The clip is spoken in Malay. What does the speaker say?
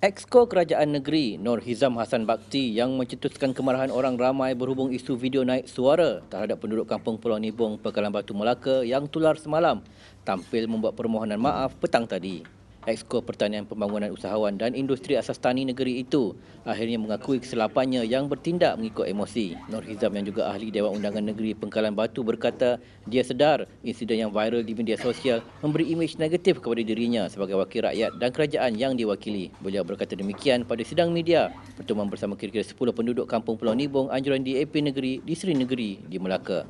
Exko Kerajaan Negeri Nur Hizam Hasan Bakti yang mencetuskan kemarahan orang ramai berhubung isu video naik suara terhadap penduduk kampung Pulau Nibong, Pekalan Batu Melaka yang tular semalam tampil membuat permohonan maaf petang tadi. Exco Pertanian Pembangunan Usahawan dan Industri Asas Tani Negeri itu akhirnya mengakui kesilapannya yang bertindak mengikut emosi. Nur Hizam yang juga ahli Dewan Undangan Negeri Pengkalan Batu berkata dia sedar insiden yang viral di media sosial memberi imej negatif kepada dirinya sebagai wakil rakyat dan kerajaan yang diwakili. Beliau berkata demikian pada sidang media pertemuan bersama kira-kira 10 penduduk Kampung Pulau Nibong anjuran DAP Negeri di Seri Negeri di Melaka.